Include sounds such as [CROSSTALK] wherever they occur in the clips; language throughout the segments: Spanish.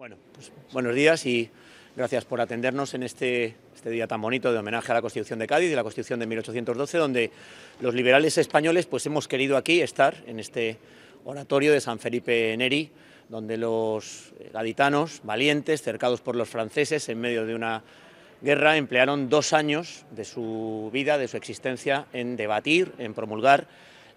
Bueno, pues buenos días y gracias por atendernos en este, este, día tan bonito de homenaje a la Constitución de Cádiz y la Constitución de 1812, donde los liberales españoles pues hemos querido aquí estar en este oratorio de San Felipe Neri, donde los gaditanos valientes, cercados por los franceses en medio de una guerra, emplearon dos años de su vida, de su existencia, en debatir, en promulgar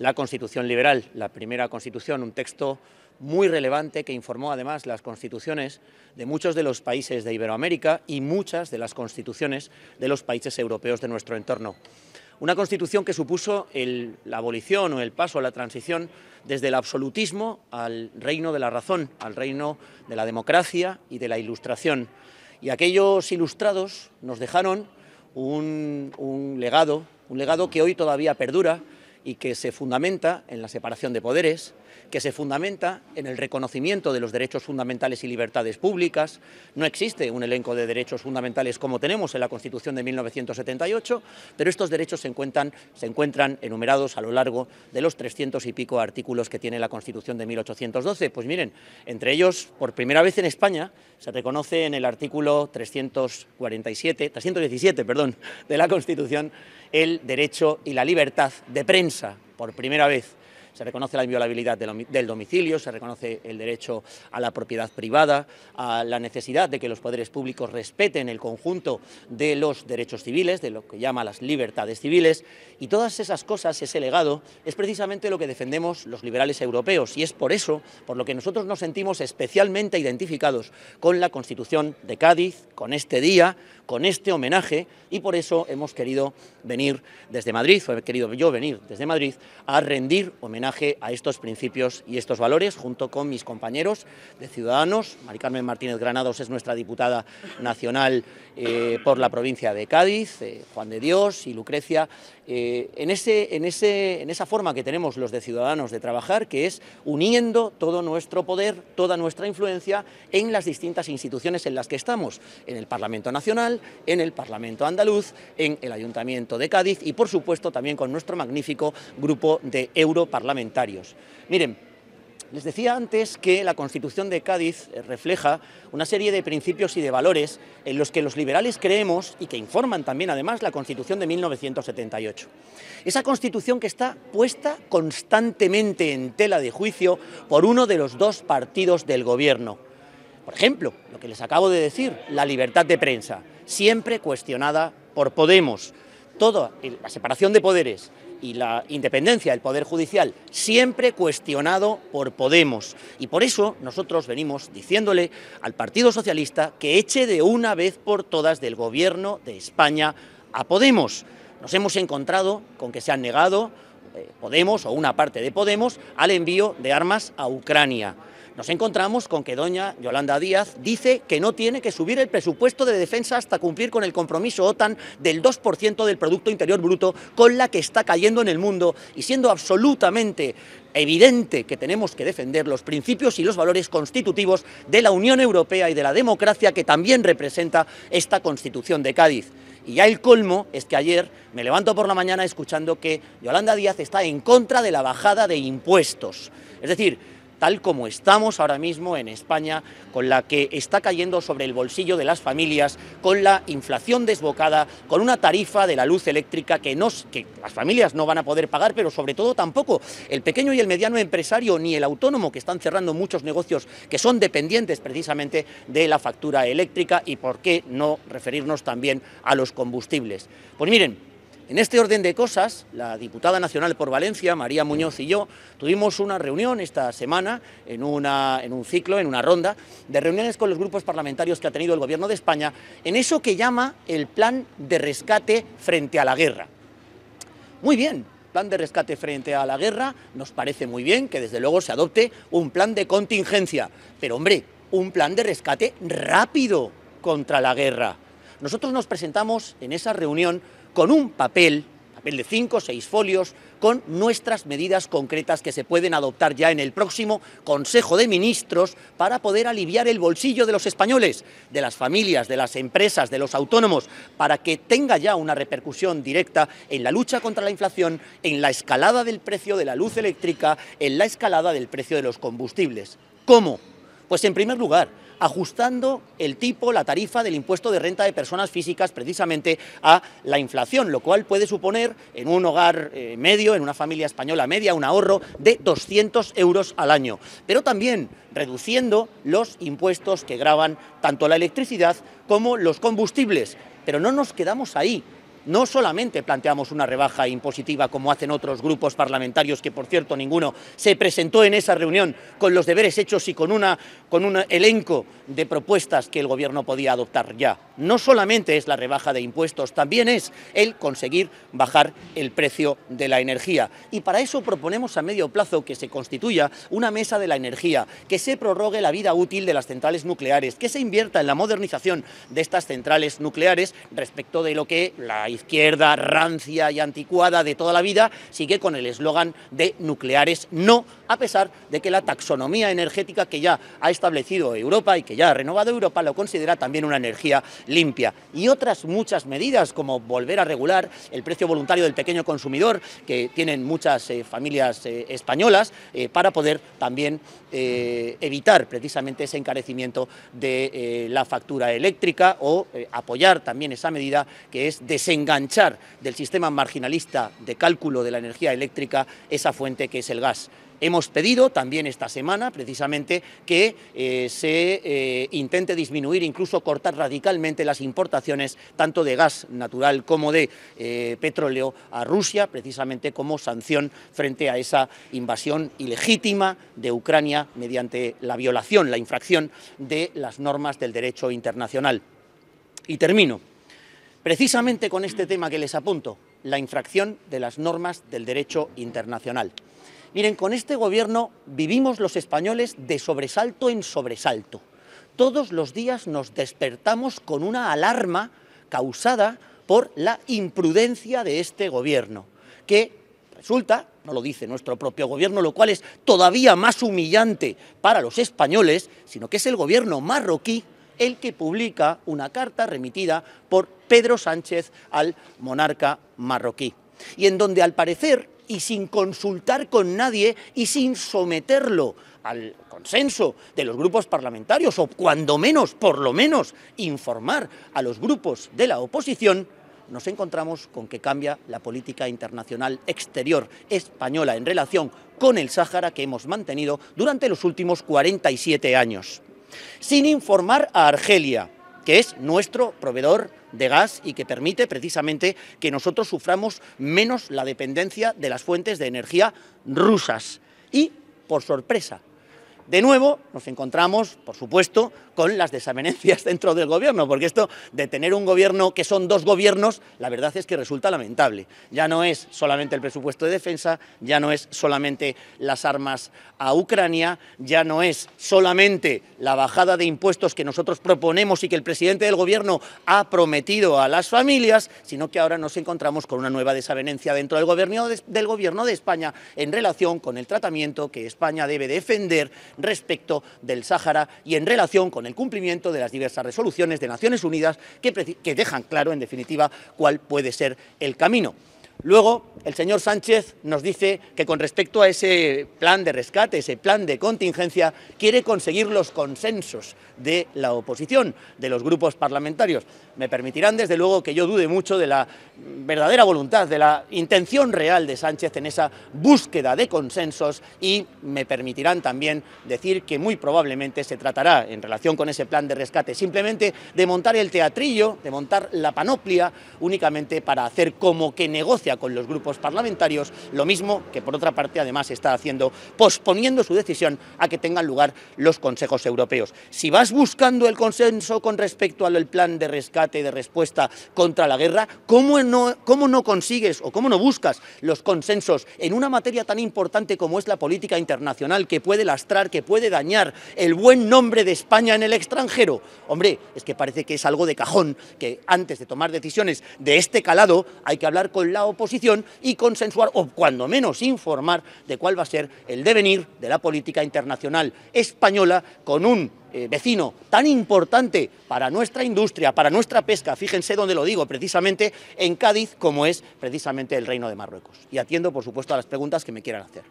la Constitución liberal, la primera Constitución, un texto muy relevante que informó además las constituciones de muchos de los países de Iberoamérica y muchas de las constituciones de los países europeos de nuestro entorno. Una constitución que supuso la abolición o el paso a la transición desde el absolutismo al reino de la razón, al reino de la democracia y de la ilustración. Y aquellos ilustrados nos dejaron un legado, un legado que hoy todavía perdura y que se fundamenta en la separación de poderes, que se fundamenta en el reconocimiento de los derechos fundamentales y libertades públicas. No existe un elenco de derechos fundamentales como tenemos en la Constitución de 1978, pero estos derechos se encuentran, enumerados a lo largo de los 300 y pico artículos que tiene la Constitución de 1812. Pues miren, entre ellos, por primera vez en España, se reconoce en el artículo 347, 317 perdón, de la Constitución el derecho y la libertad de prensa, por primera vez se reconoce la inviolabilidad del domicilio, se reconoce el derecho a la propiedad privada, a la necesidad de que los poderes públicos respeten el conjunto de los derechos civiles, de lo que llama las libertades civiles, y todas esas cosas, ese legado, es precisamente lo que defendemos los liberales europeos, y es por eso por lo que nosotros nos sentimos especialmente identificados con la Constitución de Cádiz, con este día, con este homenaje, y por eso hemos querido venir desde Madrid, o he querido yo venir desde Madrid, a rendir homenaje homenaje a estos principios y estos valores, junto con mis compañeros de Ciudadanos. Mari Carmen Martínez Granados es nuestra diputada nacional eh, por la provincia de Cádiz, eh, Juan de Dios y Lucrecia eh, en, ese, en, ese, en esa forma que tenemos los de ciudadanos de trabajar, que es uniendo todo nuestro poder, toda nuestra influencia en las distintas instituciones en las que estamos, en el Parlamento Nacional, en el Parlamento Andaluz, en el Ayuntamiento de Cádiz y, por supuesto, también con nuestro magnífico grupo de europarlamentarios. Miren, les decía antes que la Constitución de Cádiz eh, refleja una serie de principios y de valores en los que los liberales creemos y que informan también además la Constitución de 1978. Esa Constitución que está puesta constantemente en tela de juicio por uno de los dos partidos del gobierno. Por ejemplo, lo que les acabo de decir, la libertad de prensa, siempre cuestionada por Podemos. Toda la separación de poderes, y la independencia del Poder Judicial, siempre cuestionado por Podemos. Y por eso nosotros venimos diciéndole al Partido Socialista que eche de una vez por todas del Gobierno de España a Podemos. Nos hemos encontrado con que se han negado eh, Podemos o una parte de Podemos al envío de armas a Ucrania nos encontramos con que doña Yolanda Díaz dice que no tiene que subir el presupuesto de defensa hasta cumplir con el compromiso OTAN del 2% del Producto Interior Bruto con la que está cayendo en el mundo y siendo absolutamente evidente que tenemos que defender los principios y los valores constitutivos de la Unión Europea y de la democracia que también representa esta Constitución de Cádiz. Y ya el colmo es que ayer me levanto por la mañana escuchando que Yolanda Díaz está en contra de la bajada de impuestos. Es decir, tal como estamos ahora mismo en España, con la que está cayendo sobre el bolsillo de las familias, con la inflación desbocada, con una tarifa de la luz eléctrica que, las familias no van a poder pagar, pero sobre todo tampoco el pequeño y el mediano empresario ni el autónomo, que están cerrando muchos negocios que son dependientes precisamente de la factura eléctrica y por qué no referirnos también a los combustibles. Pues miren, en este orden de cosas, la diputada nacional por Valencia, María Muñoz y yo, tuvimos una reunión esta semana en, un ciclo, en una ronda, de reuniones con los grupos parlamentarios que ha tenido el Gobierno de España en eso que llama el plan de rescate frente a la guerra. Muy bien, plan de rescate frente a la guerra, nos parece muy bien que desde luego se adopte un plan de contingencia, pero hombre, un plan de rescate rápido contra la guerra. Nosotros nos presentamos en esa reunión con un papel, papel de cinco o seis folios, con nuestras medidas concretas que se pueden adoptar ya en el próximo Consejo de Ministros para poder aliviar el bolsillo de los españoles, de las familias, de las empresas, de los autónomos, para que tenga ya una repercusión directa en la lucha contra la inflación, en la escalada del precio de la luz eléctrica, en la escalada del precio de los combustibles. ¿Cómo? Pues en primer lugar, ajustando el tipo, la tarifa del impuesto de renta de personas físicas precisamente a la inflación, lo cual puede suponer en un hogar eh, medio, en una familia española media, un ahorro de 200 euros al año, pero también reduciendo los impuestos que graban tanto la electricidad como los combustibles. Pero no nos quedamos ahí no solamente planteamos una rebaja impositiva como hacen otros grupos parlamentarios, que por cierto ninguno se presentó en esa reunión con los deberes hechos y con, una, un elenco de propuestas que el Gobierno podía adoptar ya no solamente es la rebaja de impuestos, también es el conseguir bajar el precio de la energía. Y para eso proponemos a medio plazo que se constituya una mesa de la energía, que se prorrogue la vida útil de las centrales nucleares, que se invierta en la modernización de estas centrales nucleares respecto de lo que la izquierda rancia y anticuada de toda la vida sigue con el eslogan de nucleares no, a pesar de que la taxonomía energética que ya ha establecido Europa y que ya ha renovado Europa lo considera también una energía limpia. Y otras muchas medidas, como volver a regular el precio voluntario del pequeño consumidor, que tienen muchas eh, familias eh, españolas, eh, para poder también evitar precisamente ese encarecimiento de la factura eléctrica o apoyar también esa medida que es desenganchar del sistema marginalista de cálculo de la energía eléctrica esa fuente que es el gas. Hemos pedido también esta semana, precisamente, que eh, se eh, intente disminuir, incluso cortar radicalmente las importaciones tanto de gas natural como de eh, petróleo a Rusia, precisamente como sanción frente a esa invasión ilegítima de Ucrania mediante la violación, la infracción de las normas del derecho internacional. Y termino. Precisamente con este tema que les apunto, la infracción de las normas del derecho internacional. Miren, con este gobierno vivimos los españoles de sobresalto en sobresalto. Todos los días nos despertamos con una alarma causada por la imprudencia de este gobierno, que resulta, no lo dice nuestro propio gobierno, lo cual es todavía más humillante para los españoles, sino que es el gobierno marroquí el que publica una carta remitida por Pedro Sánchez al monarca marroquí, y en donde al parecer y sin consultar con nadie y sin someterlo al consenso de los grupos parlamentarios o cuando menos, por lo menos, informar a los grupos de la oposición, nos encontramos con que cambia la política internacional exterior española en relación con el Sáhara que hemos mantenido durante los últimos 47 años. Sin informar a Argelia, que es nuestro proveedor de gas y que permite precisamente que nosotros suframos menos la dependencia de las fuentes de energía rusas. Y, por sorpresa, de nuevo nos encontramos, por supuesto, con las desavenencias [LAUGHS] dentro del gobierno, porque esto de tener un gobierno que son dos gobiernos, la verdad es que resulta lamentable. Ya no es solamente el presupuesto de defensa, ya no es solamente las armas a Ucrania, ya no es solamente la bajada de impuestos que nosotros proponemos y que el presidente del gobierno ha prometido a las familias, sino que ahora nos encontramos con una nueva desavenencia dentro del gobierno del gobierno de España en relación con el tratamiento que España debe defender respecto del Sáhara y en relación con el el cumplimiento de las diversas resoluciones de Naciones Unidas que, que dejan claro, en definitiva, cuál puede ser el camino. Luego, el señor Sánchez nos dice que con respecto a ese plan de rescate, ese plan de contingencia, quiere conseguir los consensos de la oposición, de los grupos parlamentarios. Me permitirán, desde luego, que yo dude mucho de la verdadera voluntad, de la intención real de Sánchez en esa búsqueda de consensos y me permitirán también decir que muy probablemente se tratará, en relación con ese plan de rescate, simplemente de montar el teatrillo, de montar la panoplia, únicamente para hacer como que negocia con los grupos parlamentarios, lo mismo que por otra parte además está haciendo posponiendo su decisión a que tengan lugar los consejos europeos. Si vas buscando el consenso con respecto al plan de rescate de respuesta contra la guerra, ¿cómo no, cómo no consigues o cómo no buscas los consensos en una materia tan importante como es la política internacional que puede lastrar, que puede dañar el buen nombre de España en el extranjero? Hombre, es que parece que es algo de cajón que antes de tomar decisiones de este calado hay que hablar con la oposición posición y consensuar, o cuando menos informar, de cuál va a ser el devenir de la política internacional española con un eh, vecino tan importante para nuestra industria, para nuestra pesca, fíjense dónde lo digo, precisamente en Cádiz, como es precisamente el Reino de Marruecos. Y atiendo, por supuesto, a las preguntas que me quieran hacer.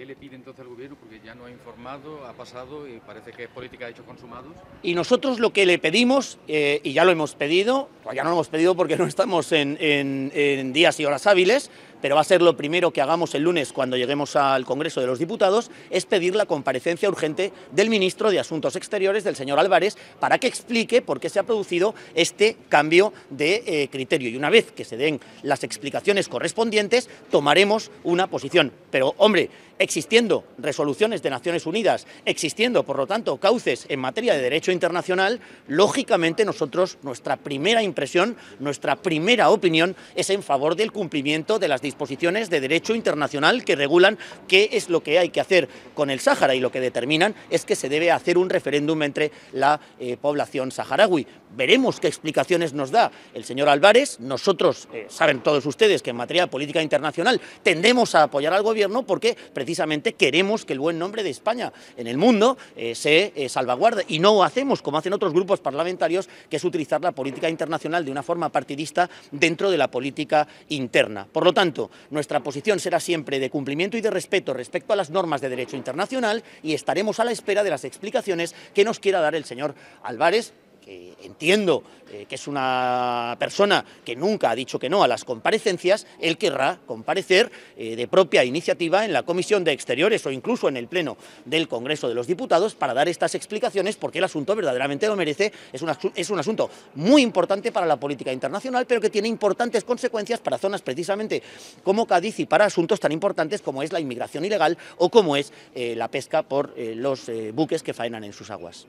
¿Qué le pide entonces al gobierno? Porque ya no ha informado, ha pasado y parece que es política de hechos consumados. Y nosotros lo que le pedimos, eh, y ya lo hemos pedido, ya no lo hemos pedido porque no estamos en, en días y horas hábiles, pero va a ser lo primero que hagamos el lunes cuando lleguemos al Congreso de los Diputados, es pedir la comparecencia urgente del ministro de Asuntos Exteriores, del señor Álvarez, para que explique por qué se ha producido este cambio de eh, criterio. Y una vez que se den las explicaciones correspondientes, tomaremos una posición. Pero, hombre, existiendo resoluciones de Naciones Unidas, existiendo, por lo tanto, cauces en materia de derecho internacional, lógicamente nosotros, nuestra primera impresión, nuestra primera opinión es en favor del cumplimiento de las disposiciones de derecho internacional que regulan qué es lo que hay que hacer con el Sáhara y lo que determinan es que se debe hacer un referéndum entre la eh, población saharaui. Veremos qué explicaciones nos da el señor Álvarez. Nosotros, eh, saben todos ustedes que en materia de política internacional tendemos a apoyar al gobierno porque precisamente queremos que el buen nombre de España en el mundo eh, se salvaguarde y no hacemos como hacen otros grupos parlamentarios que es utilizar la política internacional de una forma partidista dentro de la política interna. Por lo tanto, nuestra posición será siempre de cumplimiento y de respeto respecto a las normas de derecho internacional y estaremos a la espera de las explicaciones que nos quiera dar el señor Álvarez eh, entiendo eh, que es una persona que nunca ha dicho que no a las comparecencias, él querrá comparecer eh, de propia iniciativa en la Comisión de Exteriores o incluso en el Pleno del Congreso de los Diputados para dar estas explicaciones porque el asunto verdaderamente lo merece. Es un, es un asunto muy importante para la política internacional, pero que tiene importantes consecuencias para zonas precisamente como Cádiz y para asuntos tan importantes como es la inmigración ilegal o como es la pesca por los buques que faenan en sus aguas.